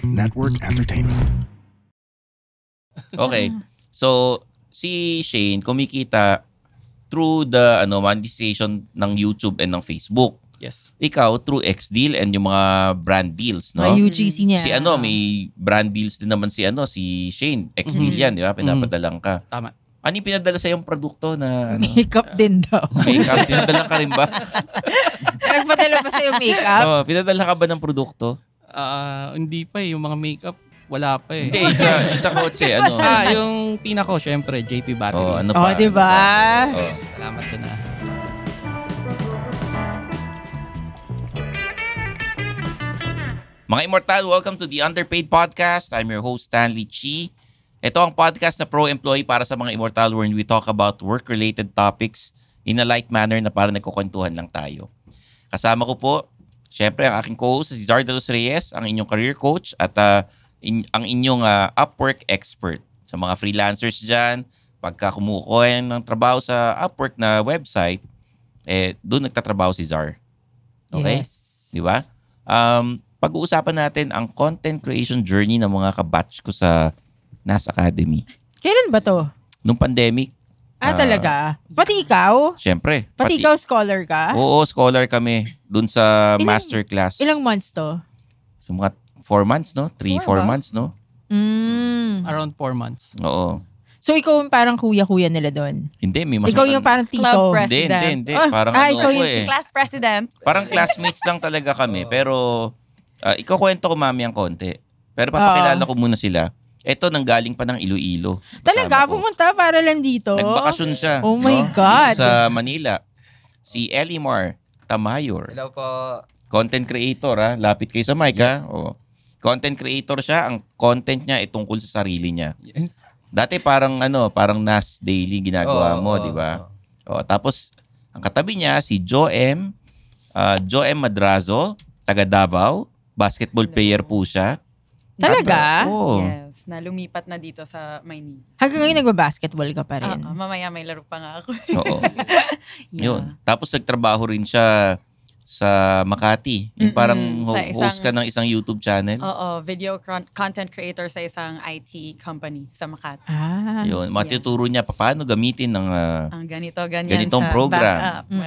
Network Entertainment. Okay. So, si Shane kumikita through the ano monetization ng YouTube and ng Facebook. Yes. Ikaw through X deal and yung mga brand deals, no? May UGC niya. Si ano, may brand deals din naman si ano, si Shane. X mm-hmm. deal mm-hmm. yan, di ba? Mm-hmm. Pinapadalang ka. Tama. Ano yung pinadala sa yung produkto na ano? Makeup din daw. Makeup. Pinadala ka rin ba? Nagpadala pa sa yung makeup? Oo, oh, pinadala ka ba ng produkto? Uh, hindi pa eh, yung mga makeup, wala pa eh. Hindi, isa, isa kotse. ano? Ah, yung pinako, syempre, JP Battery. Oh, ano oh, pa? Oh, diba? Ano Oh. Salamat ka ah. na. Mga Immortal, welcome to the Underpaid Podcast. I'm your host, Stanley Chi. Ito ang podcast na pro-employee para sa mga Immortal wherein we talk about work-related topics in a light manner na para nagkukwentuhan lang tayo. Kasama ko po Siyempre, ang aking co-host si los Reyes, ang inyong career coach at uh, in, ang inyong uh, Upwork expert. Sa mga freelancers dyan, pagka kumukuha ng trabaho sa Upwork na website, eh, doon nagtatrabaho si Zar. Okay? Yes. Di ba? Um, pag-uusapan natin ang content creation journey ng mga kabatch ko sa NAS Academy. Kailan ba to? Nung pandemic. Ah, ah, talaga? Pati ikaw? Siyempre. Pati, pati ikaw scholar ka? Oo, scholar kami dun sa ilang, master Ilang months to? So, mga four months, no? Three, four, four months, no? Mm. Around four months. Oo. So ikaw yung parang kuya-kuya nila doon? Hindi, may mas Ikaw yung parang tito? Club president. Hindi, hindi, hindi. Oh, parang ah, ano ikaw yung eh. class president. Parang classmates lang talaga kami. Pero uh, ah, ikaw kwento ko mami ang konti. Pero papakilala uh, ko muna sila. Ito, nanggaling pa ng Iloilo. Talaga? Ko. Pumunta para lang dito? Nagbakasyon siya. Oh my no? God. sa Manila. Si Elimar Tamayor. Hello po. Content creator ha. Lapit kayo sa mic yes. ha. Oh. O. Content creator siya. Ang content niya ay tungkol sa sarili niya. Yes. Dati parang ano, parang nas daily ginagawa oh, mo, oh, di ba? Oh. oh. tapos ang katabi niya si Joe M. Uh, ah, Joe M. Madrazo, taga Davao, basketball Hello. player po siya. Talaga? Oo. Yes, na lumipat na dito sa Maynila. Hanggang ngayon nagba-basketball ka pa rin. Oo, mamaya may laro pa nga ako. Oo. yeah. Yun. Tapos nagtrabaho rin siya sa Makati. Yung parang ho- isang- host ka ng isang YouTube channel. Oo, video con- content creator sa isang IT company sa Makati. Ah. Yun, matuturo niya pa- paano gamitin ng ah, Ang ganito, ganyan Ganitong siya, program.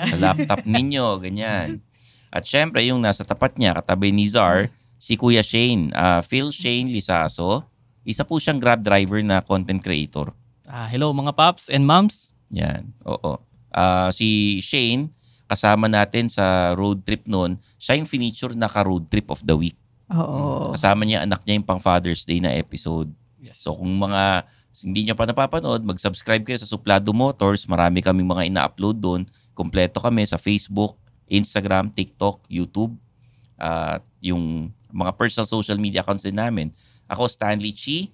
sa laptop ninyo, ganyan. At syempre, yung nasa tapat niya, katabi ni Czar, mm si Kuya Shane, uh, Phil Shane Lisaso. Isa po siyang Grab driver na content creator. Ah, hello mga paps and moms. Yan, oo. Uh, si Shane, kasama natin sa road trip noon, siya yung feature na ka-road trip of the week. Oo. Hmm, kasama niya anak niya yung pang Father's Day na episode. Yes. So kung mga hindi niya pa napapanood, mag-subscribe kayo sa Suplado Motors. Marami kaming mga ina-upload doon. Kompleto kami sa Facebook, Instagram, TikTok, YouTube. At uh, yung mga personal social media accounts din namin. Ako, Stanley Chi,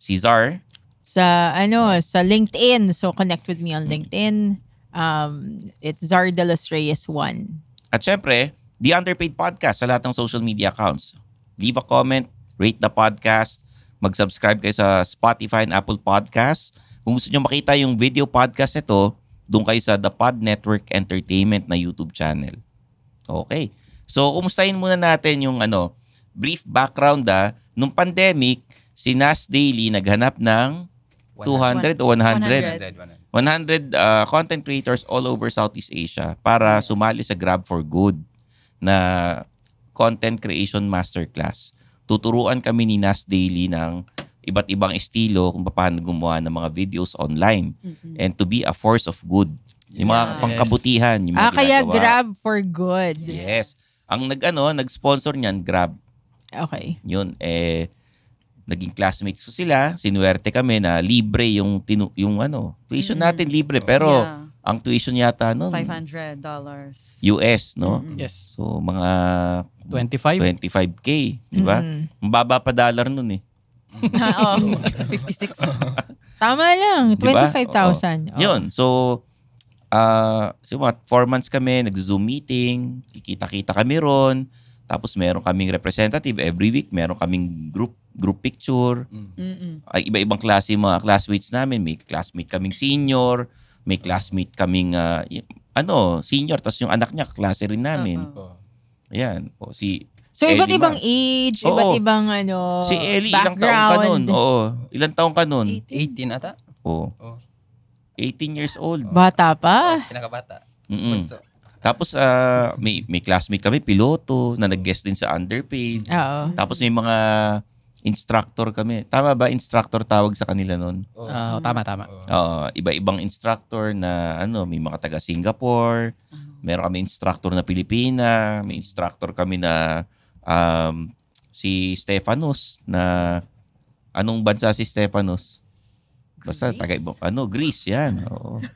Cesar. Sa, ano, sa LinkedIn. So, connect with me on LinkedIn. Um, it's Zar De Los Reyes 1. At syempre, The Underpaid Podcast sa lahat ng social media accounts. Leave a comment, rate the podcast, mag-subscribe kayo sa Spotify and Apple Podcasts. Kung gusto nyo makita yung video podcast nito, doon kayo sa The Pod Network Entertainment na YouTube channel. Okay. So, kumustahin muna natin yung ano, brief background ah, nung pandemic, si Nas Daily naghanap ng 200 o 100 100, 100 uh, content creators all over Southeast Asia para hmm. sumali sa Grab for Good na content creation masterclass. Tuturuan kami ni Nas Daily ng iba't ibang estilo kung paano gumawa ng mga videos online mm-hmm. and to be a force of good. Yung mga yes. pangkabutihan, yung mga Ah, ginagawa. kaya Grab for Good. Yes. Ang nag-ano, nag-sponsor niyan Grab. Okay. Yun, eh, naging classmates ko sila, sinuwerte kami na libre yung, tinu- yung ano, tuition mm-hmm. natin libre. Pero, yeah. ang tuition yata noon, $500. US, no? Mm-hmm. Yes. So, mga 25? 25K, di ba? Mm-hmm. Mababa pa dollar noon eh. Ah, Oo, 56. Tama lang, 25,000. Diba? Oh. Yun, so, uh, so what, four months kami, nag-Zoom meeting, kikita-kita kami ron. Tapos meron kaming representative every week, meron kaming group group picture. Mm. Ay iba-ibang klase mga classmates namin, may classmate kaming senior, may classmate kaming uh, ano, senior tapos yung anak niya klase rin namin. Uh-huh. Ayan, po si So Ellie iba't ibang man. age, Oo. ibang ano, Si Ellie, ilang taong ka nun? Oo. Ilang taong ka nun? 18 ata? Oo. Oh. 18 years old. Bata pa. Pinakabata. Mm-mm. Bunso. Tapos uh, may may classmate kami piloto na nag-guest din sa underpaid. Oo. Tapos may mga instructor kami. Tama ba instructor tawag sa kanila noon? Oo, uh, tama tama. Oo, uh, iba-ibang instructor na ano, may mga taga Singapore, ah. meron kami instructor na Pilipina, may instructor kami na um, si Stefanos na anong bansa si Stefanos? Basta taga ano, Greece 'yan. Oo.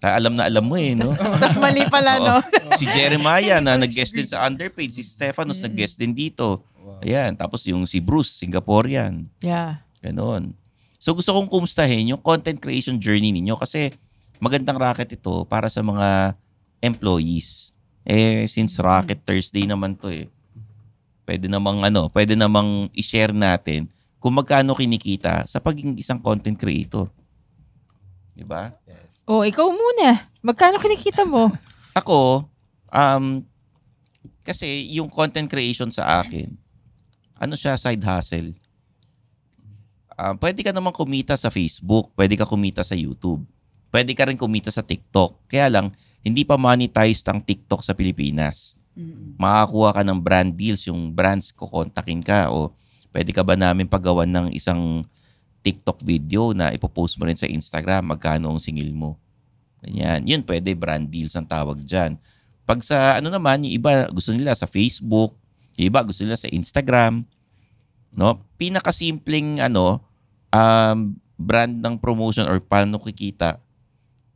Ah, alam na alam mo eh, no? Tapos mali pala, no? si Jeremiah na nag-guest din sa Underpaid, si Stephanos mm. nag-guest din dito. Wow. Ayan, tapos yung si Bruce, Singaporean. Yeah. Ganon. So gusto kong kumustahin yung content creation journey ninyo kasi magandang racket ito para sa mga employees. Eh, since mm. Rocket Thursday naman to eh. Pwede namang ano, pwede namang i-share natin kung magkano kinikita sa pagiging isang content creator. 'Di ba? Oh, ikaw muna. Magkano kinikita mo? Ako, um, kasi yung content creation sa akin, ano siya, side hustle. Uh, pwede ka naman kumita sa Facebook, pwede ka kumita sa YouTube, pwede ka rin kumita sa TikTok. Kaya lang, hindi pa monetized ang TikTok sa Pilipinas. Mm-hmm. Makakuha ka ng brand deals, yung brands kukontakin ka o pwede ka ba namin paggawan ng isang TikTok video na ipopost mo rin sa Instagram magkano ang singil mo. Ganyan. Yun pwede brand deals ang tawag dyan. Pag sa ano naman, yung iba gusto nila sa Facebook, yung iba gusto nila sa Instagram. No? Pinakasimpleng ano, um, brand ng promotion or paano kikita,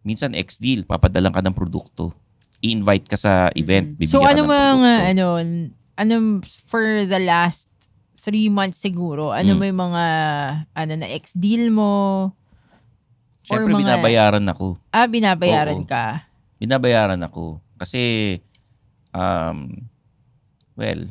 minsan ex-deal, papadalan ka ng produkto. I-invite ka sa event, mm-hmm. bibigyan so, ka ano ng mga, produkto. ano, ano, for the last three months siguro, ano mm. may mga, ano na, ex-deal mo? Siyempre, mga, binabayaran ako. Ah, binabayaran Oo. ka? Binabayaran ako. Kasi, um, well,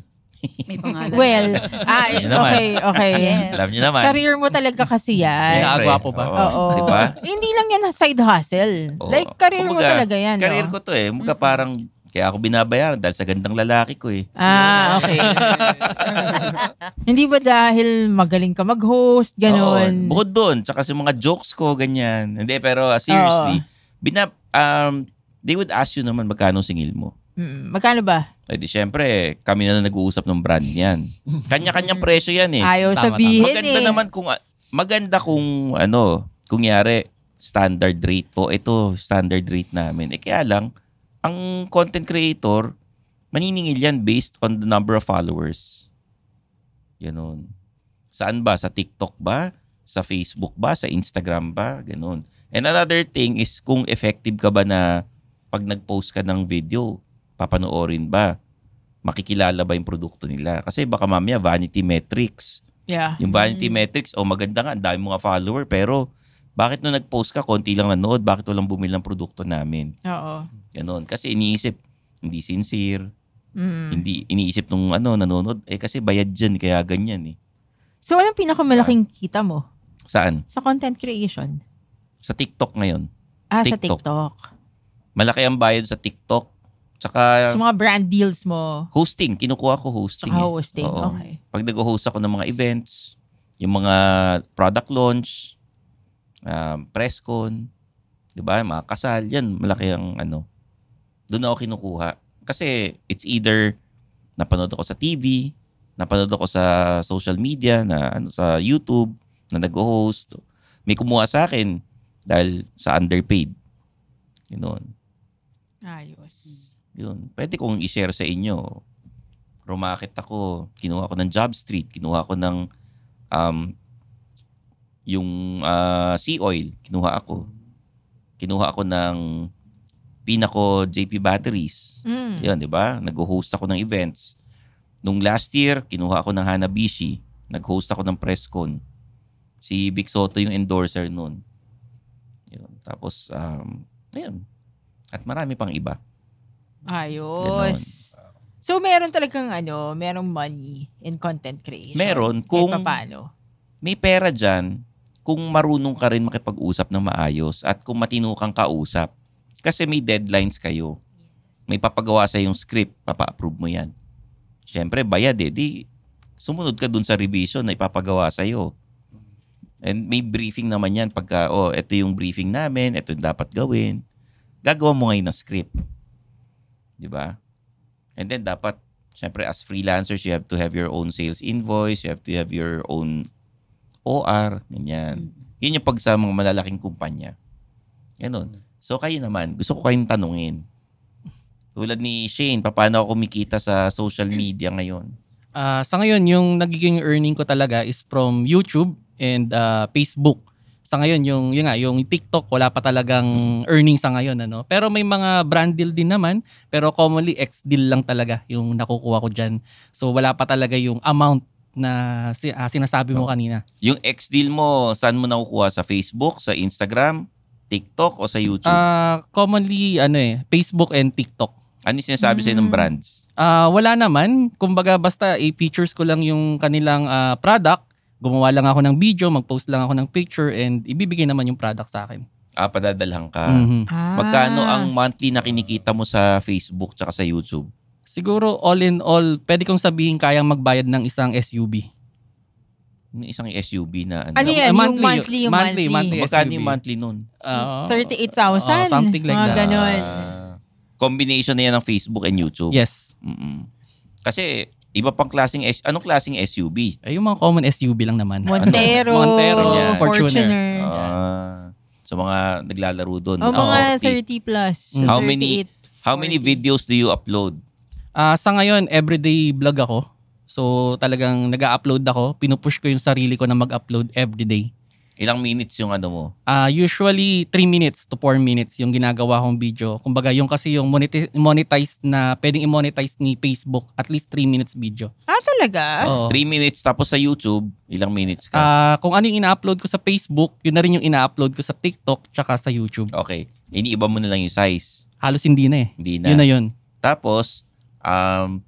may pangalan. Well, ah, okay, okay. Yes. Alam niyo naman. Career mo talaga kasi yan. Nakagwapo ba? Oo. Oo. Diba? Hindi lang yan side hustle. Oo. Like, career Kumbaga, mo talaga yan. Career no? ko to eh. Mga parang kaya ako binabayaran dahil sa gandang lalaki ko eh. Ah, okay. Hindi ba dahil magaling ka mag-host, ganun? Oo, bukod doon, tsaka sa mga jokes ko, ganyan. Hindi, pero uh, seriously, binab, um, they would ask you naman magkano singil mo. Mm, magkano ba? Eh di syempre, kami na lang nag-uusap ng brand niyan. Kanya-kanyang mm. presyo yan eh. Ayaw tama, sabihin tama. Maganda eh. naman kung, ah, maganda kung ano, kung yari, standard rate po. Ito, standard rate namin. Eh kaya lang, ang content creator, maniningil yan based on the number of followers. Ganun. Saan ba? Sa TikTok ba? Sa Facebook ba? Sa Instagram ba? Ganun. And another thing is kung effective ka ba na pag nag-post ka ng video, papanoorin ba? Makikilala ba yung produkto nila? Kasi baka mamaya vanity metrics. Yeah. Yung vanity mm-hmm. metrics, oh maganda nga, ang dami mga follower pero bakit no nag-post ka, konti lang nanood, bakit walang bumili ng produkto namin? Oo. Ganon. Kasi iniisip, hindi sincere, mm. hindi iniisip nung ano, nanonood, eh kasi bayad dyan, kaya ganyan eh. So, anong pinakamalaking kita mo? Saan? Sa content creation. Sa TikTok ngayon. Ah, TikTok. sa TikTok. Malaki ang bayad sa TikTok. Tsaka... Sa mga brand deals mo. Hosting. Kinukuha ko hosting. Tsaka eh. hosting. Oo. Okay. Pag nag-host ako ng mga events, yung mga product launch, um, press con, 'di ba? Mga kasal, 'yan malaki ang ano. Doon ako kinukuha. Kasi it's either napanood ako sa TV, napanood ako sa social media na ano sa YouTube na nag-host. May kumuha sa akin dahil sa underpaid. Ganoon. Ayos. Yun. Pwede kong i-share sa inyo. Rumakit ako. Kinuha ko ng job street. Kinuha ko ng um, yung uh, sea oil, kinuha ako. Kinuha ako ng Pinako JP Batteries. Mm. Yun, di ba? Nag-host ako ng events. Nung last year, kinuha ako ng Hanabishi. Nag-host ako ng presscon. Si Vic Soto yung endorser nun. Yun. Tapos, um, ayun. At marami pang iba. Ayos. Ganon. So, meron talagang ano, merong money in content creation. Meron. Kung, paano may pera dyan, kung marunong ka rin makipag-usap ng maayos at kung matino kang kausap. Kasi may deadlines kayo. May papagawa sa yung script, papa-approve mo yan. Siyempre, bayad eh. Di, sumunod ka dun sa revision na ipapagawa sa'yo. And may briefing naman yan pagka, oh, ito yung briefing namin, ito yung dapat gawin. Gagawa mo ngayon ng script. Di ba? And then dapat, syempre as freelancers, you have to have your own sales invoice, you have to have your own OR, ganyan. Mm. Yun yung pag sa mga malalaking kumpanya. Ganun. Mm. So kayo naman, gusto ko kayong tanungin. Tulad ni Shane, paano ako kumikita sa social media ngayon? Uh, sa ngayon, yung nagiging earning ko talaga is from YouTube and uh, Facebook sa ngayon yung yun nga yung TikTok wala pa talagang earning sa ngayon ano pero may mga brand deal din naman pero commonly ex deal lang talaga yung nakukuha ko diyan so wala pa talaga yung amount na si, uh, sinasabi mo oh. kanina. Yung ex deal mo, saan mo nakukuha? Sa Facebook, sa Instagram, TikTok o sa YouTube? Uh, commonly, ano eh, Facebook and TikTok. Ano yung sinasabi mm. sa'yo ng hmm. brands? Uh, wala naman. Kumbaga, basta i-features ko lang yung kanilang uh, product. Gumawa lang ako ng video, mag-post lang ako ng picture, and ibibigay naman yung product sa akin. Ah, padadalhan ka. Mm-hmm. Ah. Magkano ang monthly na kinikita mo sa Facebook tsaka sa YouTube? Siguro all in all, pwede kong sabihin kayang magbayad ng isang SUV. May isang SUV na ano. Ano yan? monthly, yung monthly, yung monthly. monthly, monthly Magkano yung monthly nun? Uh, 38,000. Uh, something like Mga that. Ganon. Uh, combination na yan ng Facebook and YouTube. Yes. Mm-mm. Kasi Iba pang klaseng S anong klaseng SUV? Ay, eh, yung mga common SUV lang naman. Montero, ano? Montero, yeah. Fortuner. Fortuner. Uh, so mga naglalaro doon. Oh, mga 30 plus. Mm. How many 48, how many videos do you upload? Uh, sa ngayon, everyday vlog ako. So talagang nag upload ako. Pinupush ko yung sarili ko na mag-upload everyday. Ilang minutes yung ano mo? Uh, usually, 3 minutes to 4 minutes yung ginagawa kong video. Kumbaga, yung kasi yung monetize, monetized na, pwedeng i-monetize ni Facebook, at least 3 minutes video. Ah, talaga? 3 minutes tapos sa YouTube, ilang minutes ka? Uh, kung ano yung ina-upload ko sa Facebook, yun na rin yung ina-upload ko sa TikTok tsaka sa YouTube. Okay. Iniiba mo na lang yung size. Halos hindi na eh. Hindi na. Yun na yun. Tapos, Um,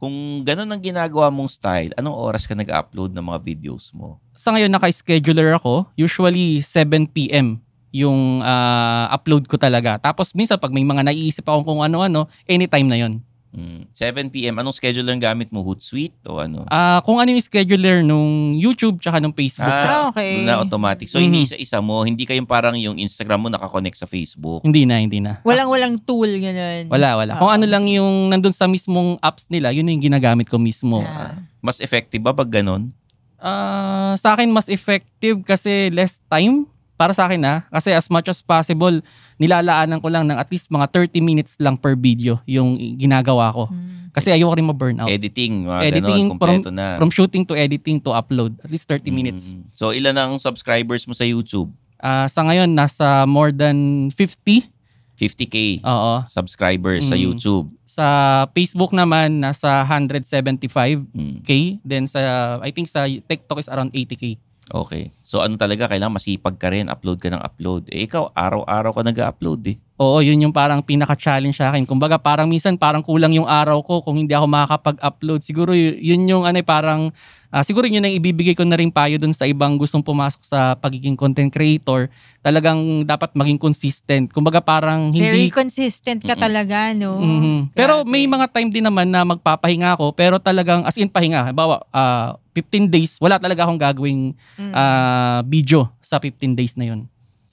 kung ganun ang ginagawa mong style, anong oras ka nag-upload ng mga videos mo? Sa ngayon, naka-scheduler ako. Usually, 7 p.m. yung uh, upload ko talaga. Tapos minsan, pag may mga naiisip ako kung ano-ano, anytime na yon Mm. 7 p.m. Anong scheduler ang gamit mo? Hootsuite o ano? Ah, kung ano yung scheduler nung YouTube tsaka nung Facebook. Ah, ah okay. Na automatic. So, mm-hmm. iniisa-isa mo. Hindi kayong parang yung Instagram mo nakakonect sa Facebook. Hindi na, hindi na. Walang-walang tool, ganyan. Wala, wala. Oh. Kung ah. ano lang yung nandun sa mismong apps nila, yun yung ginagamit ko mismo. Ah. Mas effective ba pag ganun? Ah, uh, sa akin mas effective kasi less time para sa akin na ah, kasi as much as possible, nilalaanan ko lang ng at least mga 30 minutes lang per video yung ginagawa ko. Hmm. Kasi ayoko rin ma-burn out. Editing, mga editing ganun, from, na. From shooting to editing to upload, at least 30 hmm. minutes. So ilan ang subscribers mo sa YouTube? Uh, sa ngayon, nasa more than 50. 50k Oo. subscribers mm. sa hmm. YouTube. Sa Facebook naman nasa 175k, mm. then sa I think sa TikTok is around 80k. Okay. So ano talaga, kailangan masipag ka rin, upload ka ng upload. Eh ikaw, araw-araw ka nag-upload eh. Oo, yun yung parang pinaka-challenge sa akin. Kumbaga, parang minsan parang kulang yung araw ko kung hindi ako makakapag-upload. Siguro yun yung ano, eh, parang, uh, siguro yun ang ibibigay ko na rin payo dun sa ibang gustong pumasok sa pagiging content creator. Talagang dapat maging consistent. Kumbaga, parang hindi... Very consistent ka talaga, no? Mm-hmm. Pero may mga time din naman na magpapahinga ako, pero talagang, as in pahinga, halimbawa, uh, ah, 15 days, wala talaga akong gagawing uh, video sa 15 days na yun.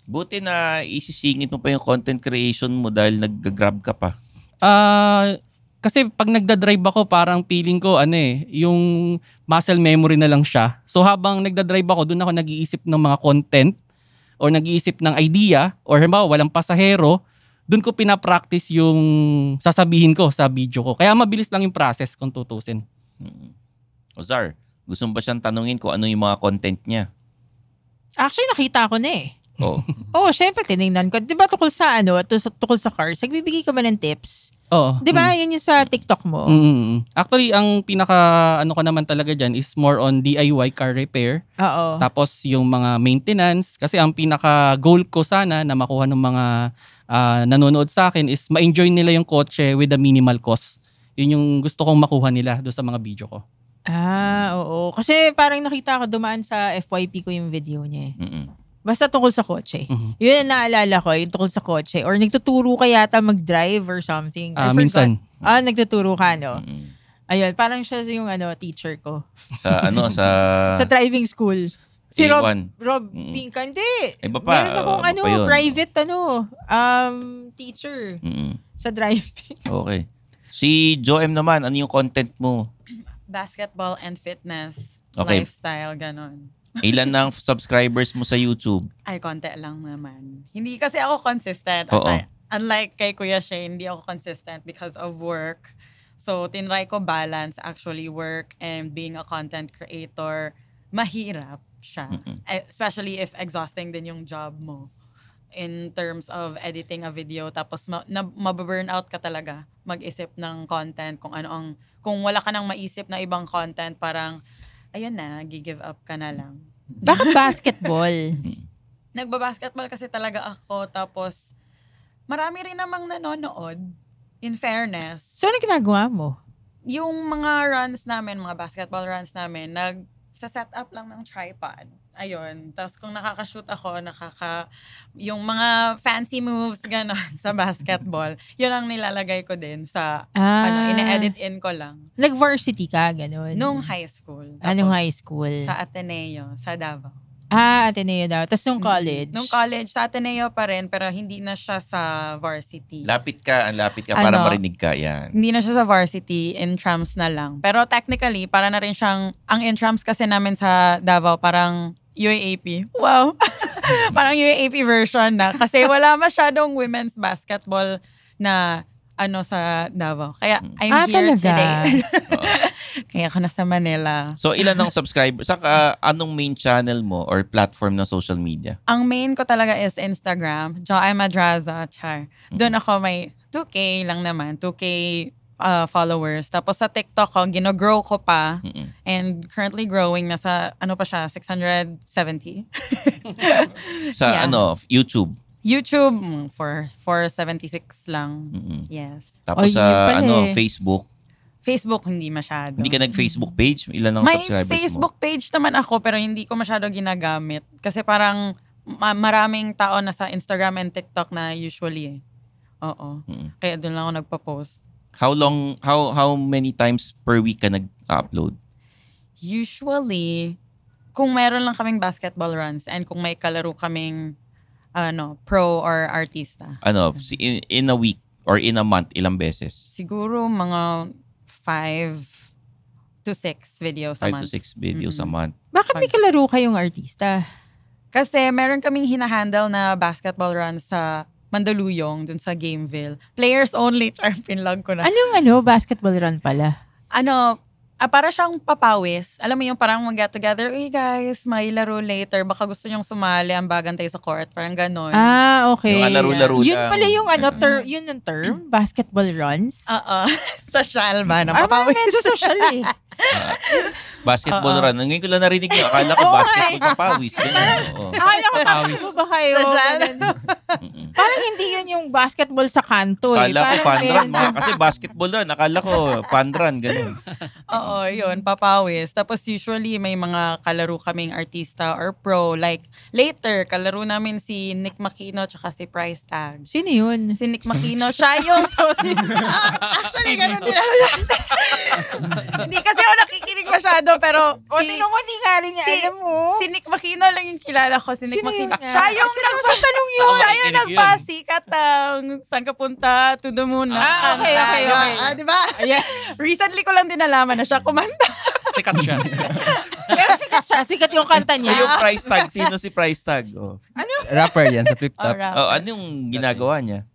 Buti na isisingit mo pa yung content creation mo dahil nag-grab ka pa. Ah, uh, kasi pag nagda-drive ako, parang feeling ko ano eh, yung muscle memory na lang siya. So habang nagda-drive ako, doon ako nag-iisip ng mga content or nag-iisip ng idea or halimbawa walang pasahero, doon ko pina-practice yung sasabihin ko sa video ko. Kaya mabilis lang yung process kung tutusin. Mm-hmm. Ozar, gusto mo ba siyang tanungin ko ano yung mga content niya? Actually, nakita ko na eh. Oo. Oh. oh, syempre tiningnan ko. 'Di ba tukol sa ano, sa tukol sa cars, nagbibigay ka ba ng tips? Oh. 'Di ba? Mm. Yan yung sa TikTok mo. Mm, mm, mm. Actually, ang pinaka ano ko naman talaga diyan is more on DIY car repair. Oo. Tapos yung mga maintenance kasi ang pinaka goal ko sana na makuha ng mga uh, nanonood sa akin is ma-enjoy nila yung kotse with a minimal cost. Yun yung gusto kong makuha nila do sa mga video ko. Ah, oo. Kasi parang nakita ko dumaan sa FYP ko yung video niya eh. mm, mm. Basta tungkol sa kotse. Mm-hmm. Yun ang naalala ko, yung tungkol sa kotse. Or nagtuturo ka yata mag-drive or something. Uh, minsan. Ah, nagtuturo ka, no? Mm-hmm. Ayun, parang siya yung ano, teacher ko. Sa ano, sa... sa driving school. Si Rob, Rob mm-hmm. Pinka. Hindi. Iba pa. Meron akong uh, ano, pa private ano, um, teacher mm-hmm. sa driving. okay. Si Joem naman, ano yung content mo? Basketball and fitness. Okay. Lifestyle, ganon. Ilan na ang subscribers mo sa YouTube? Ay, konti lang naman. Hindi kasi ako consistent. Oo. I, unlike kay Kuya Shane, hindi ako consistent because of work. So, tinry ko balance actually work and being a content creator. Mahirap siya. Mm-mm. Especially if exhausting din yung job mo in terms of editing a video tapos ma- na, mababurn out ka talaga mag-isip ng content kung ano ang kung wala ka nang maisip na ibang content parang ayun na, gi-give up ka na lang. Bakit basketball? Nagba-basketball kasi talaga ako. Tapos, marami rin namang nanonood. In fairness. So, ano ginagawa mo? Yung mga runs namin, mga basketball runs namin, nag sa setup lang ng tripod. Ayun. Tapos kung nakaka-shoot ako, nakaka... Yung mga fancy moves, gano'n, sa basketball, yun ang nilalagay ko din sa... Ano, ah. Ano, ine-edit in ko lang. Nag-varsity ka, gano'n? Nung high school. Ah, Tapos, Anong high school? Sa Ateneo, sa Davao. Ah, Ateneo daw. Tapos nung mm, college? Nung college, sa Ateneo pa rin, pero hindi na siya sa varsity. Lapit ka, ang lapit ka para ano? marinig ka. Yan. Hindi na siya sa varsity, in trams na lang. Pero technically, para na rin siyang, ang entrams kasi namin sa Davao, parang UAAP. Wow! parang UAAP version na. Kasi wala masyadong women's basketball na ano sa Davao. Kaya I'm ah, here talaga. today. Kaya ako nasa Manila. So, ilan ang subscriber? Sa uh, anong main channel mo or platform ng social media? Ang main ko talaga is Instagram. Joy Madraza, char. Mm-hmm. Doon ako may 2K lang naman. 2K uh, ah, followers. Tapos sa TikTok ko, gino ko pa. Mm-mm. And currently growing, nasa ano pa siya, 670. sa yeah. ano, YouTube? YouTube, mm, for 476 lang. Mm-mm. Yes. Tapos Oy, oh, sa ano, eh. Facebook? Facebook, hindi masyado. Hindi ka nag-Facebook page? Ilan ang May subscribers Facebook mo? page naman ako pero hindi ko masyado ginagamit. Kasi parang maraming tao na sa Instagram and TikTok na usually eh. Oo. hmm Kaya doon lang ako nagpo post How long, how how many times per week ka nag-upload? Usually, kung meron lang kaming basketball runs and kung may kalaro kaming ano, pro or artista. Ano, in, in a week or in a month, ilang beses? Siguro mga 5 to 6 videos a 5 month. to 6 videos a month. Bakit may kalaro kayong artista? Kasi meron kaming hinahandle na basketball run sa Mandaluyong, dun sa Gameville. Players only, char, pinlog ko na. Anong ano, basketball run pala? Ano, ah, para siyang papawis. Alam mo yung parang mag-get together, hey guys, may laro later, baka gusto niyong sumali, ambagan tayo sa court. Parang ganun. Ah, okay. Yung laro-laro Yun pala yung ano, ter- yun yung term, basketball runs. Oo. social ba? Ano, Ah, parang papawis. medyo social eh. Ah. Basketball run. Ngayon ko lang narinig yun. Akala ko basketball na eh. pawis. oo. Akala ko pawis ba kayo? Sa siya? Ganun. Parang hindi yun yung basketball sa kanto. eh. Akala ko Parang fun run. Mga, kasi basketball run. Akala ko fun run. Ganun. Oo, yun, papawis. Tapos usually may mga kalaro kaming artista or pro. Like later, kalaro namin si Nick Makino tsaka si Price Tag. Sino yun? Si Nick Makino, siya yung... Actually, ganun din. Hindi kasi ako nakikinig masyado Aquino, pero... Si, o tinungon ni Gary niya, si, alam mo. Oh. Si Nick Aquino lang yung kilala ko, si Nick Aquino. Siya yung Sino nag... tanong yun? Siya yung nagpasikat ang saan ka punta, to the moon. Ah, okay, okay, okay. Ah, di ba? Ah, yeah. Recently ko lang din nalaman na siya kumanta. Sikat siya. pero sikat siya, sikat yung kanta niya. yung price tag, sino si price tag? Oh. Ano? Rapper yan sa flip top. Oh, oh, ano yung ginagawa niya?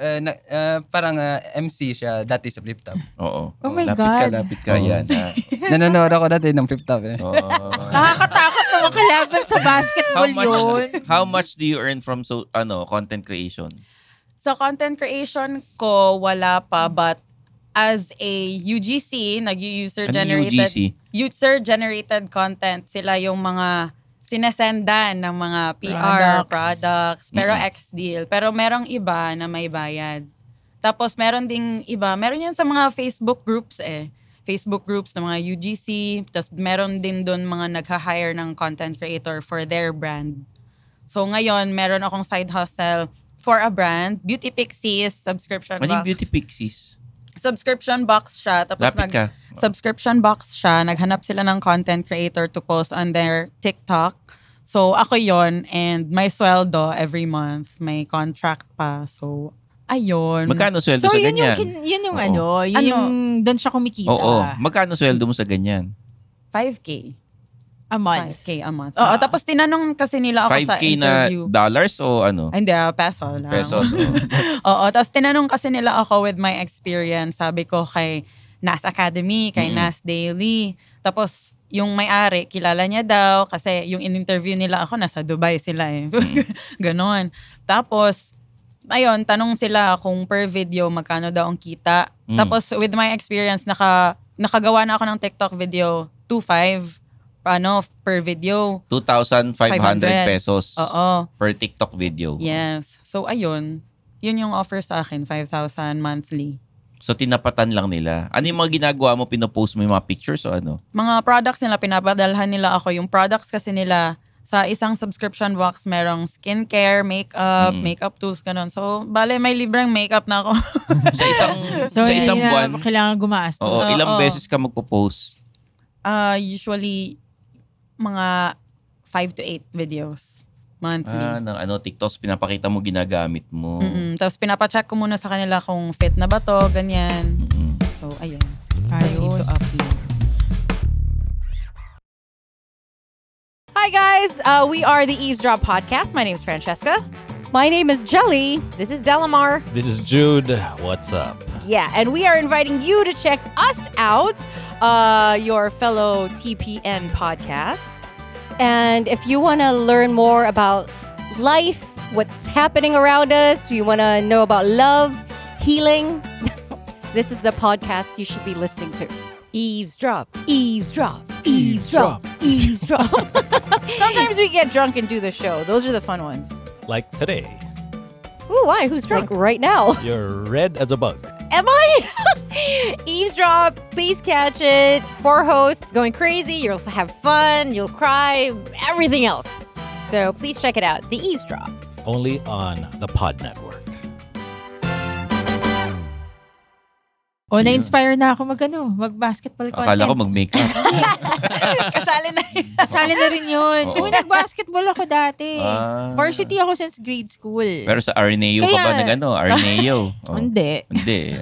uh, na, uh, parang uh, eh, MC siya dati sa Flip Top. Oo. Oh, my lapit God. Ka, lapit ka, lapit ka. Yan. Ah. Nanonood ako dati ng Flip Top eh. Oo. Nakakatakot na makalaban sa basketball how much, yun. How much do you earn from so ano content creation? Sa so, content creation ko, wala pa. But as a UGC, nag-user-generated ano UGC? user-generated content, sila yung mga sinesendan ng mga PR products, products pero mm ex-deal. Pero merong iba na may bayad. Tapos meron ding iba, meron yan sa mga Facebook groups eh. Facebook groups ng mga UGC, tapos meron din doon mga nagha-hire ng content creator for their brand. So ngayon, meron akong side hustle for a brand, Beauty Pixies subscription Anong yung Beauty Pixies? subscription box siya. Tapos Lapit nag, ka. subscription box siya. Naghanap sila ng content creator to post on their TikTok. So, ako yon And may sweldo every month. May contract pa. So, ayun. Magkano sweldo so, sa yun ganyan? So, yun yung, yun yung Oo. ano, yun ano, yung doon siya kumikita. Oo. Magkano sweldo mo sa ganyan? 5K. A month. 5K a month. Oo, uh tapos tinanong kasi nila ako sa interview. 5K na dollars o ano? Hindi, ah, peso lang. Pesos. Oo, tapos tinanong kasi nila ako with my experience. Sabi ko kay NAS Academy, kay mm-hmm. NAS Daily. Tapos yung may-ari, kilala niya daw kasi yung in-interview nila ako, nasa Dubai sila eh. Mm. Ganon. Tapos, ayun, tanong sila kung per video magkano daw ang kita. Mm. Tapos with my experience, naka, nakagawa na ako ng TikTok video 2.5 ano, per video. 2,500 pesos Oo. per TikTok video. Yes. So, ayun. Yun yung offer sa akin, 5,000 monthly. So, tinapatan lang nila. Ano yung mga ginagawa mo? Pinopost mo yung mga pictures o ano? Mga products nila, pinapadalhan nila ako. Yung products kasi nila, sa isang subscription box, merong skincare, makeup, mm. makeup tools, ganun. So, bale, may libreng makeup na ako. sa isang, so, sa isang yeah, buwan? Kailangan gumaas. Oo, oh, ilang oh. beses ka magpo-post? Uh, usually, mga 5 to 8 videos monthly. Ah, ng ano, TikToks, pinapakita mo, ginagamit mo. Mm-mm. Tapos pinapacheck ko muna sa kanila kung fit na ba to, ganyan. Mm-mm. So, ayun. Ayos. Hi guys, uh, we are the Eavesdrop Podcast. My name is Francesca. My name is Jelly. This is Delamar. This is Jude. What's up? Yeah, and we are inviting you to check us out, uh, your fellow TPN podcast. And if you want to learn more about life, what's happening around us, you want to know about love, healing, this is the podcast you should be listening to. Eavesdrop, eavesdrop, eavesdrop, eavesdrop. Sometimes we get drunk and do the show. Those are the fun ones like today. Ooh, why? Who's drunk right now? You're red as a bug. Am I? Eavesdrop, please catch it. Four hosts going crazy. You'll have fun, you'll cry, everything else. So please check it out The Eavesdrop. Only on the Pod Network. O, na-inspire na ako mag, ano, mag-basketball content. Akala ko mag-makeup. Calendar rin yun. Oo. Uy, nag-basketball ako dati. Ah. Varsity ako since grade school. Pero sa Arneo Kaya... ka ba nag ano? Arneo. Oh. Hindi. Hindi.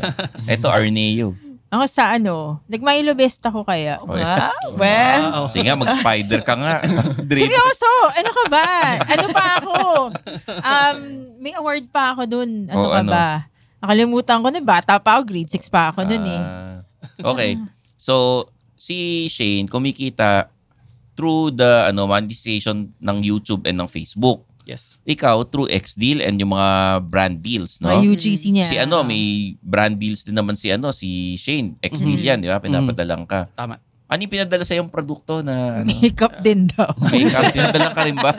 Ito, Arneo. Ako sa ano, nagmailo best ako kaya. Oh, wow. Well, Wow. Ah, Sige nga, mag-spider ka nga. Seryoso, ano ka ba? Ano pa ako? Um, may award pa ako dun. Ano oh, ka ano? ba? Nakalimutan ko na, bata pa ako, grade 6 pa ako nun eh. Uh, okay. So, si Shane, kumikita through the ano monetization ng YouTube and ng Facebook. Yes. Ikaw through X deal and yung mga brand deals, no? Mga UGC niya. Si ano, may brand deals din naman si ano, si Shane. X deal mm-hmm. yan, di ba? Pinapadalang ka. Tama. Ano yung pinadala sa yung produkto na ano? Makeup din daw. Makeup din dala ka rin ba?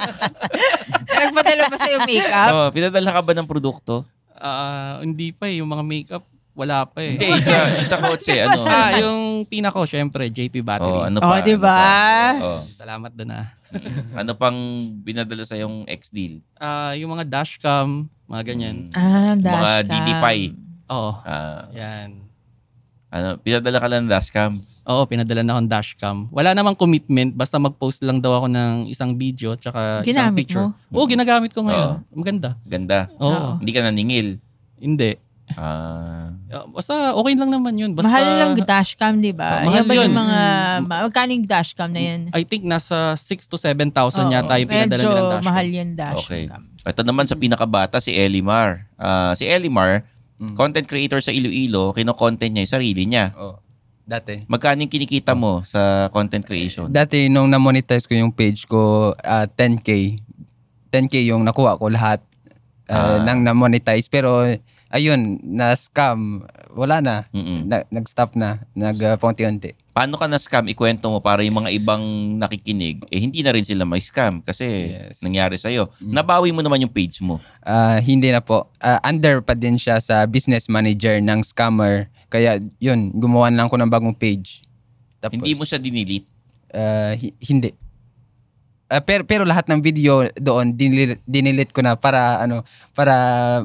Nagpadala pa sa yung makeup? Oh, pinadala ka ba ng produkto? Ah, uh, hindi pa eh, yung mga makeup wala pa eh. Hindi, isa, isa kotse. ano? Ah, yung pina ko, syempre, JP Battery. Oh, ano, oh, diba? ano pa? Oh, di ba? Ano oh. Salamat doon ah. ano pang binadala sa yung ex-deal? Ah, yung mga dashcam, mga ganyan. Hmm. Ah, dashcam. Mga DDPI. Oo. Ah. Yan. Ano, pinadala ka lang ng dashcam? Oo, pinadala na akong dashcam. Wala namang commitment, basta mag-post lang daw ako ng isang video tsaka ginamit isang picture. Mo? Oo, ginagamit ko ngayon. Oo. Maganda. Ganda. Oo. Oo. Hindi ka naningil. Hindi. Ah. Uh, basta okay lang naman yun. Basta, mahal lang dashcam, di ba? Uh, mahal yung, yun. yung mga, magkano yung dashcam na yan? I think nasa 6 to 7,000 yata yung pinadala medyo nilang dashcam. mahal yung dashcam. Okay. Ito naman sa pinakabata, si Elimar. Uh, si Elimar, mm. content creator sa Iloilo, kino-content niya yung sarili niya. Oh. Dati. Magkano yung kinikita mo sa content creation? Eh, dati, nung na-monetize ko yung page ko, uh, 10K. 10K yung nakuha ko lahat uh, ah. nang na-monetize. Pero ayun, na-scam. Wala na. Na, nag-stop na. Nag-paunti-unti. Paano ka na-scam? Ikwento mo para yung mga ibang nakikinig, eh hindi na rin sila may scam kasi yes. nangyari sa'yo. Mm. Nabawi mo naman yung page mo. Uh, hindi na po. Uh, under pa din siya sa business manager ng scammer. Kaya yun, gumawa lang ko ng bagong page. Tapos, hindi mo siya dinelete? Uh, hi- hindi. Uh, ah, pero pero lahat ng video doon dinilit, dinilit ko na para ano para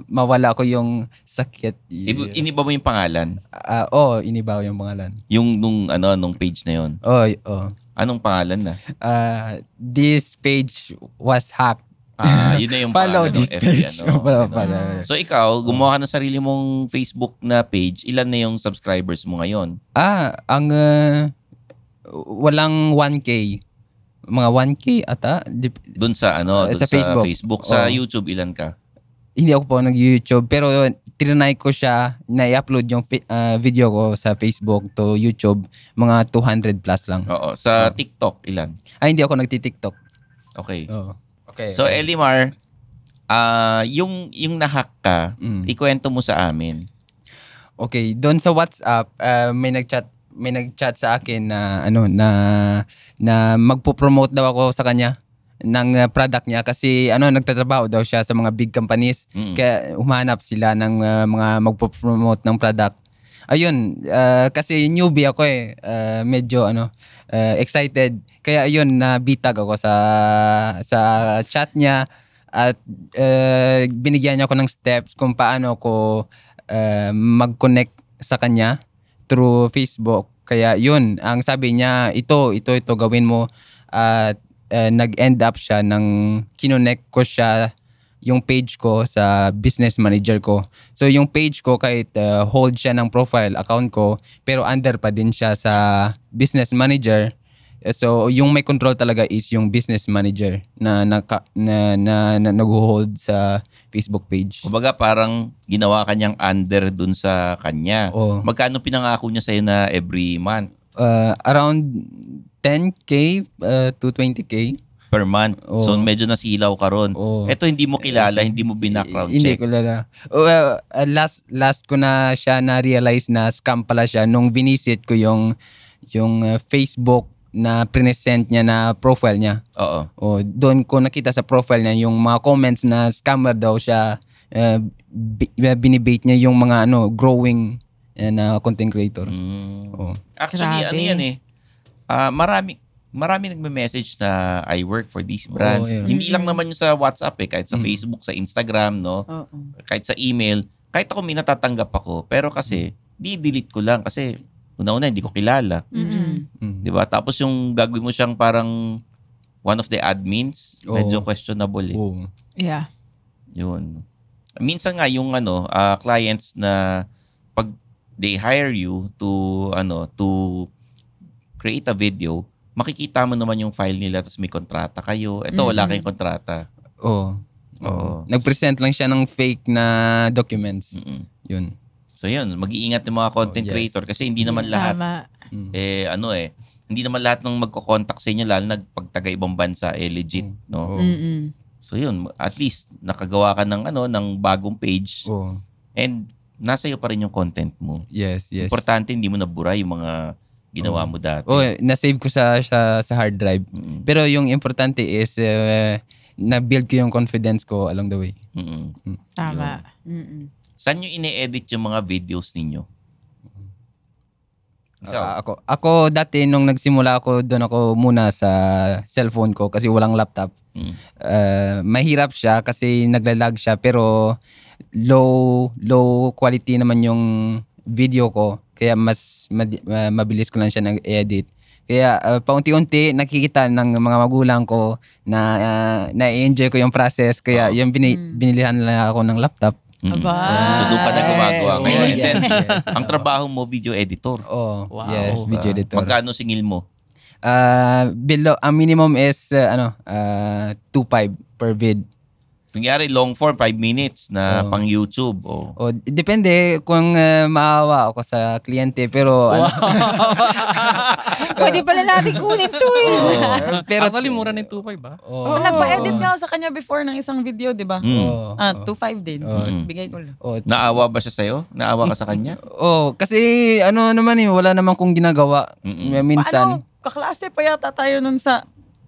mawala ko yung sakit. I- iniba mo yung pangalan? Ah, oo, oh, iniba ko yung pangalan. Yung nung ano nung page na yon. Oh, oh. Anong pangalan na? Uh, this page was hacked. Ah, yun na yung follow this FB, page. Ano, follow, follow. So ikaw, gumawa ka ng sarili mong Facebook na page. Ilan na yung subscribers mo ngayon? Ah, ang uh, walang 1k mga 1K ata. Dip- doon sa ano, eh, dun sa, Facebook. sa Facebook. Sa oh. YouTube, ilan ka? Hindi ako po nag-YouTube. Pero tinanay ko siya, na-upload i yung uh, video ko sa Facebook to YouTube, mga 200 plus lang. Oo. Sa uh. TikTok, ilan? Ah, hindi ako nagti-TikTok. Okay. Oo. Okay. So, okay. Elimar, uh, yung, yung nahak ka, mm. ikwento mo sa amin. Okay, doon sa WhatsApp, uh, may nagchat may nagchat sa akin na ano na na magpo-promote daw ako sa kanya ng uh, product niya kasi ano nagtatrabaho daw siya sa mga big companies mm. kaya humanap sila ng uh, mga magpo-promote ng product ayun uh, kasi newbie ako eh uh, medyo ano uh, excited kaya ayun na bitag ako sa sa chat niya at uh, binigyan niya ako ng steps kung paano ko uh, mag-connect sa kanya through Facebook kaya yun, ang sabi niya, ito, ito, ito gawin mo. At uh, nag-end up siya nang kinonek ko siya yung page ko sa business manager ko. So yung page ko kahit uh, hold siya ng profile account ko pero under pa din siya sa business manager So yung may control talaga is yung business manager na naka, na, na, na, na nag-hold sa Facebook page. Kumbaga parang ginawa kanyang under dun sa kanya. Oo. Magkano pinangako niya sa'yo na every month? Uh, around 10k uh, to 20k per month. Oh. So medyo nasilaw ka ron. Oh. Ito hindi mo kilala, hindi mo binackground check. Hindi ko kilala. Well, uh, uh, last last ko na siya na realize na scam pala siya nung binisit ko yung yung uh, Facebook na present niya na profile niya. Oo. O, oh, doon ko nakita sa profile niya yung mga comments na scammer daw siya. Uh, binibait niya yung mga ano growing eh, na content creator. Mm. Oo. Oh. Actually, ano Grabe. ano yan eh. Uh, marami, marami nagme-message na I work for these oh, brands. Oh, yeah. Hindi lang naman yung sa WhatsApp eh, kahit sa mm. Facebook, sa Instagram, no? Oh, oh. Kahit sa email. Kahit ako may natatanggap ako, pero kasi, mm. di-delete ko lang kasi una-una hindi ko kilala. Mm-hmm. 'Di ba? Tapos yung gagawin mo siyang parang one of the admins, oh. medyo questionable eh. Oh. Yeah. 'Yun. Minsan nga yung ano, uh, clients na pag they hire you to ano, to create a video, makikita mo naman yung file nila tapos may kontrata kayo. Ito mm-hmm. wala kayong kontrata. Oo. Oh. Oo. Oh. Nag-present lang siya ng fake na documents. Mm-mm. Yun. So yun, mag-iingat ng mga content oh, yes. creator kasi hindi naman mm. lahat tama. Mm. eh ano eh hindi naman lahat ng magko-contact sa inyo lalo nagpagtaga ibang bansa eh legit, mm. no? Oh. So yun, at least nakagawa ka ng ano ng bagong page. Oh. And nasa iyo pa rin yung content mo. Yes, yes. Importante hindi mo nabura yung mga ginawa oh. mo dati. Oh, na-save ko sa sa, sa hard drive. mm Pero yung importante is uh, na-build ko yung confidence ko along the way. Mm-hmm. mm Tama. Mm-hmm. Saan nyo ine-edit yung mga videos ninyo? Ah, Ikaw? Uh, ako, ako dati nung nagsimula ako, doon ako muna sa cellphone ko kasi walang laptop. Mm. Uh, mahirap siya kasi naglalag siya pero low low quality naman yung video ko kaya mas mad- mabilis ko lang siya nag-edit. Kaya uh, paunti-unti nakikita ng mga magulang ko na uh, na-enjoy ko yung process kaya oh. yung bini- mm. binilihan nila ako ng laptop mm Aba. So doon pa na gumagawa. Ngayon, oh, yes, intense. Yes, ang trabaho mo, video editor. Oh, wow. Yes, video ah, editor. magkano singil mo? Uh, below, ang minimum is uh, ano, uh, 2.5 per vid. Kunyari, long form, 5 minutes na oh. pang YouTube. Oh. Oh, depende kung uh, maawa ako sa kliyente. Pero wow. Ano. Pwede pala natin kunin to eh. Oh. Pero Actually, mura na yung 2.5 ba? Ah. Oo, oh. oh, nagpa-edit nga ako sa kanya before ng isang video, di ba? Oh. Ah, 2.5 din. Oh. Bigay ko lang. Oh. Naawa ba siya sa'yo? Naawa ka sa kanya? Oo, oh, kasi ano naman eh, wala naman kong ginagawa. Mm-mm. Minsan. Paano? Kaklase pa yata tayo nun sa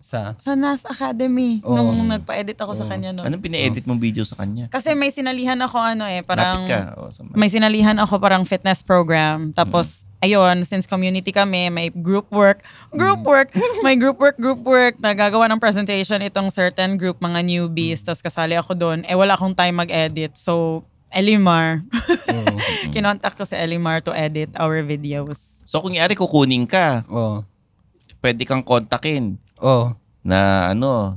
sa? Sa NAS Academy. Oo. Nung nagpa-edit ako Oo. sa kanya noon. Anong pina edit mong video sa kanya? Kasi may sinalihan ako ano eh, parang ka. O, may sinalihan ako parang fitness program. Tapos, mm-hmm. ayun, since community kami, may group work. Group mm-hmm. work! may group work, group work. Nagagawa ng presentation itong certain group, mga newbies. Mm-hmm. Tapos kasali ako doon. Eh, wala akong time mag-edit. So, Elimar. Kinontak ko si Elimar to edit our videos. So kung yari kukunin ka, Oo. pwede kang kontakin. Oh. Na ano,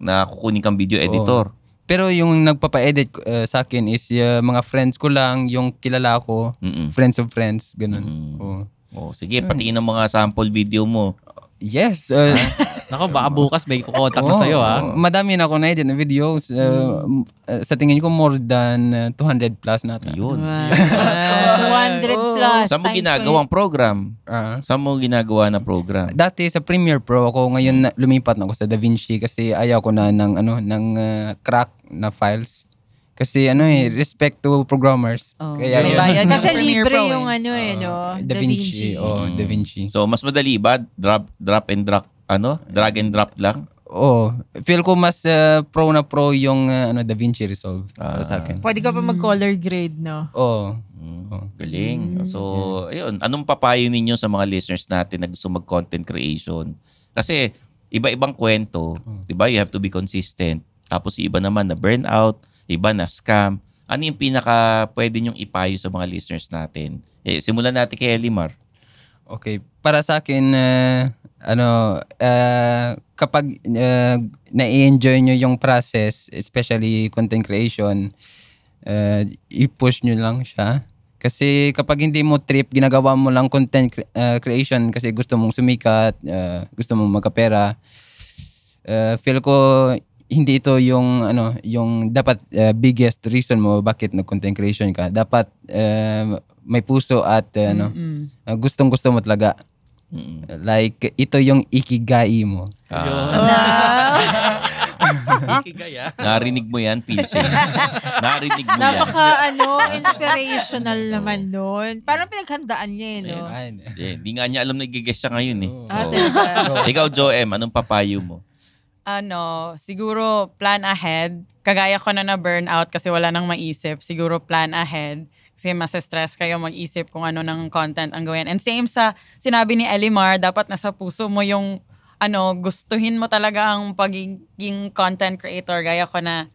na kukunin kang video editor. Oh. Pero yung nagpapa-edit uh, sa akin is uh, mga friends ko lang, yung kilala ko, Mm-mm. friends of friends, ganun. Mm-mm. Oh. Oh, sige, patiin ang mga sample video mo. Yes. Uh, ah. Nako, baka bukas may kukontak oh, na sa'yo ha. Ah. Madami na ako na edit na videos. Uh, mm. sa tingin ko more than 200 uh, plus na ata. Yun. 200 plus. Saan mo ginagawang program? Uh-huh. Saan mo ginagawa na program? Dati sa Premiere Pro ako. Ngayon lumipat na ako sa DaVinci kasi ayaw ko na ng, ano, ng uh, crack na files. Kasi ano eh, respect to programmers. Oh. Kaya yun. Bayad Kasi libre yung eh. ano eh, no? Uh, Da Vinci. Da Vinci. Oh, Da Vinci. So, mas madali ba? Drop, drop and drop, ano? Drag and drop lang? Oh, feel ko mas uh, pro na pro yung uh, ano Da Vinci Resolve ah. sa akin. Pwede ka pa mm. mag-color grade, no? Oh. Galing. Mm. So, ayun. Anong papayo ninyo sa mga listeners natin na gusto mag-content creation? Kasi, iba-ibang kwento. Oh. Di ba? You have to be consistent. Tapos, iba naman na burnout. out iba na scam. Ano yung pinaka pwede nyong ipayo sa mga listeners natin? Eh, simulan natin kay Elimar. Okay, para sa akin uh, ano uh, kapag uh, na-enjoy nyo yung process, especially content creation, uh, i-push nyo lang siya. Kasi kapag hindi mo trip, ginagawa mo lang content cre- uh, creation kasi gusto mong sumikat, uh, gusto mong magkapera. Uh, feel ko hindi ito yung ano yung dapat uh, biggest reason mo bakit nag content creation ka dapat uh, may puso at uh, ano uh, ah, gustong gusto mo talaga mm-hmm. like ito yung ikigai mo ah. ah. Narinig mo yan, Pilsi. Narinig mo Napaka, yan. Napaka, ano, inspirational naman noon. Parang pinaghandaan niya eh, no? Hindi yeah, nga niya alam na igigess siya ngayon eh. Oh. Ah, oh. Ikaw, Joem, anong papayo mo? ano, siguro plan ahead. Kagaya ko na na-burnout kasi wala nang maisip. Siguro plan ahead. Kasi mas stress kayo mag-isip kung ano ng content ang gawin. And same sa sinabi ni Elimar, dapat nasa puso mo yung ano, gustuhin mo talaga ang pagiging content creator. Gaya ko na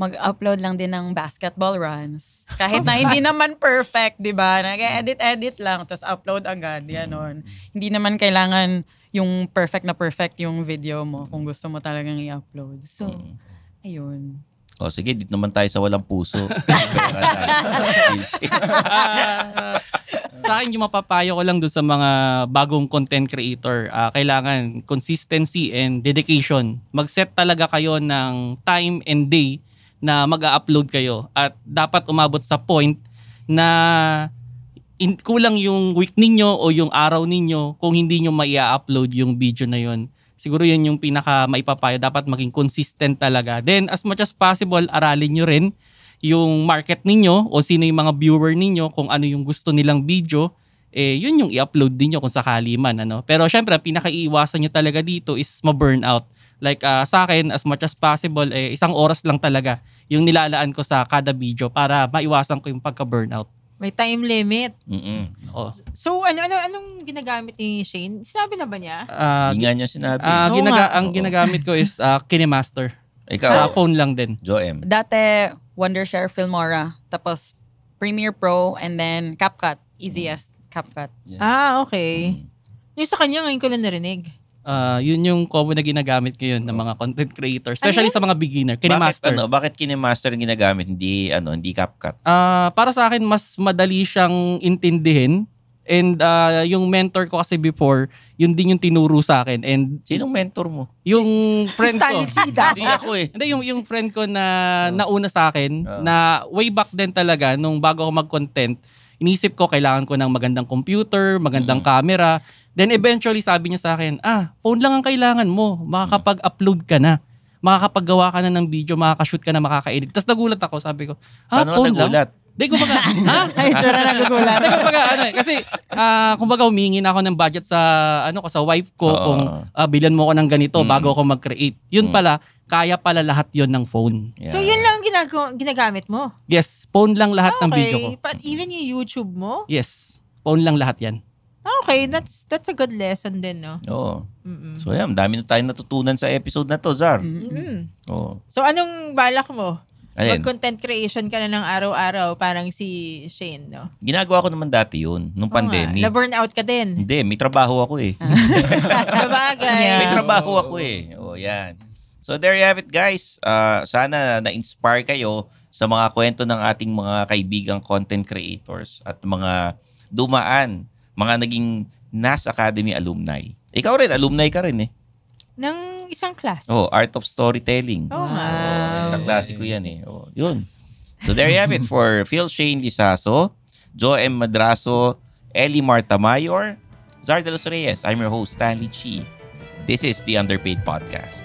mag-upload lang din ng basketball runs. Kahit na hindi naman perfect, di ba? Nag-edit-edit lang, tapos upload agad, ganon. Hindi naman kailangan yung perfect na perfect yung video mo kung gusto mo talagang i-upload. So, mm. ayun. O oh, sige, dito naman tayo sa walang puso. uh, sa akin, yung mapapayo ko lang doon sa mga bagong content creator, uh, kailangan consistency and dedication. Mag-set talaga kayo ng time and day na mag-upload kayo. At dapat umabot sa point na in, kulang yung week ninyo o yung araw ninyo kung hindi nyo maia-upload yung video na yun. Siguro yun yung pinaka maipapayo. Dapat maging consistent talaga. Then, as much as possible, aralin nyo rin yung market ninyo o sino yung mga viewer ninyo, kung ano yung gusto nilang video, eh, yun yung i-upload din nyo kung sakali man. Ano? Pero syempre, ang pinaka-iiwasan nyo talaga dito is ma-burnout. Like uh, sa akin, as much as possible, eh, isang oras lang talaga yung nilalaan ko sa kada video para maiwasan ko yung pagka-burnout. May time limit. Mm-mm. Oo. Oh. So ano ano anong ginagamit ni Shane? Sinabi na ba niya? Ah, Hindi nga niya sinabi. Ah, Oo ginaga- ang Oo. ginagamit ko is ah, KineMaster. Sa phone lang din. Joem. Dati, Wondershare Filmora. Tapos, Premiere Pro and then CapCut. Easiest, mm. CapCut. Ah, okay. Mm. Yung sa kanya ngayon ko lang narinig uh, yun yung common na ginagamit ko yun ng mga content creator, ano especially ano? sa mga beginner, kinemaster. Bakit, ano, bakit kinemaster ang ginagamit, hindi, ano, hindi CapCut? Uh, para sa akin, mas madali siyang intindihin. And uh, yung mentor ko kasi before, yun din yung tinuro sa akin. And Sinong mentor mo? Yung friend ko. Chida. Hindi ako eh. Hindi, yung, yung friend ko na oh. nauna sa akin, oh. na way back then talaga, nung bago ako mag-content, inisip ko kailangan ko ng magandang computer, magandang mm. camera. Then eventually sabi niya sa akin, ah, phone lang ang kailangan mo. Makakapag-upload ka na. Makakapaggawa ka na ng video, makakashoot ka na, makaka-edit. Tapos nagulat ako, sabi ko, ha, ah, Paano phone lang? Hindi, kumbaga, ha? Ay, sure na nagugulat. Hindi, kumbaga, ano eh, kasi, uh, kumbaga, humingi na ako ng budget sa, ano ko, sa wife ko, uh, kung uh, ah, bilan mo ko ng ganito mm. bago ako mag-create. Yun mm. pala, kaya pala lahat yon ng phone. Yeah. So, yun lang ginag- ginagamit mo? Yes, phone lang lahat okay. ng video ko. But even yung YouTube mo? Yes, phone lang lahat yan. Okay, that's that's a good lesson din, no? Oo. Mm-mm. So, yan. Dami na tayong natutunan sa episode na to, Zar. mm Oo. So, anong balak mo? Alin? Mag-content creation ka na ng araw-araw, parang si Shane, no? Ginagawa ko naman dati yun, nung Oo pandemic. Nga. Na-burnout ka din. Hindi, may trabaho ako eh. Ah. Sabagay. yeah. May trabaho ako eh. Oh, yan. So there you have it guys. Uh, sana na-inspire kayo sa mga kwento ng ating mga kaibigang content creators at mga dumaan mga naging NAS Academy alumni. Ikaw rin, alumni ka rin eh. Ng isang class. Oh, Art of Storytelling. Oh, wow. Kaklase ko yan eh. Oh, yun. So there you have it for Phil Shane Lisaso, Joe M. Madraso, Ellie Marta Mayor, Zardelos Reyes. I'm your host, Stanley Chi. This is the Underpaid Podcast.